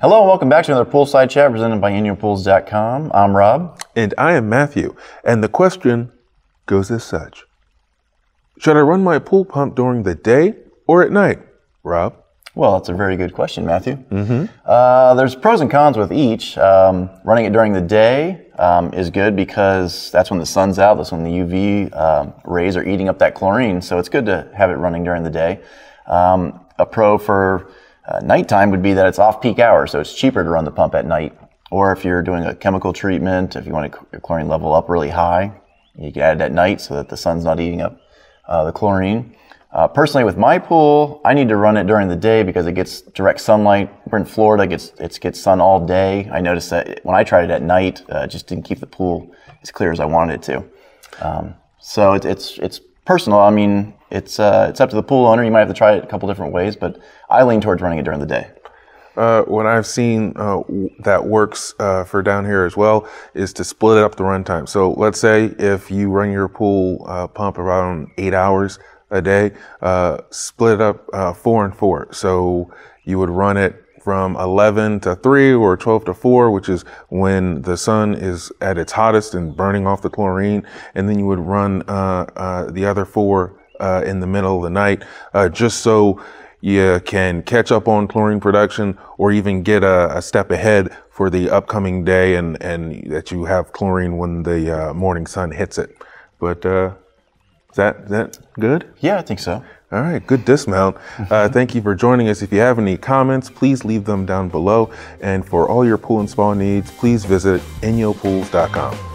Hello and welcome back to another Poolside Chat presented by annualpools.com. I'm Rob. And I am Matthew. And the question goes as such Should I run my pool pump during the day or at night, Rob? Well, that's a very good question, Matthew. Mm-hmm. Uh, there's pros and cons with each. Um, running it during the day um, is good because that's when the sun's out, that's when the UV uh, um, rays are eating up that chlorine. So it's good to have it running during the day. Um, a pro for uh, nighttime would be that it's off peak hour, so it's cheaper to run the pump at night. Or if you're doing a chemical treatment, if you want your chlorine level up really high, you can add it at night so that the sun's not eating up uh, the chlorine. Uh, personally, with my pool, I need to run it during the day because it gets direct sunlight. We're in Florida, it gets, it gets sun all day. I noticed that when I tried it at night, uh, it just didn't keep the pool as clear as I wanted it to. Um, so it, it's, it's personal. I mean, it's uh, it's up to the pool owner. You might have to try it a couple different ways, but I lean towards running it during the day. Uh, what I've seen uh, that works uh, for down here as well is to split up the runtime. So let's say if you run your pool uh, pump around eight hours a day, uh, split it up uh, four and four. So you would run it from 11 to 3 or 12 to 4, which is when the sun is at its hottest and burning off the chlorine. And then you would run uh, uh, the other four uh, in the middle of the night uh, just so you can catch up on chlorine production or even get a, a, step ahead for the upcoming day and, and that you have chlorine when the uh, morning sun hits it. But uh, is that, is that good? Yeah, I think so. All right, good dismount. Uh, thank you for joining us. If you have any comments, please leave them down below. And for all your pool and spa needs, please visit InyoPools.com.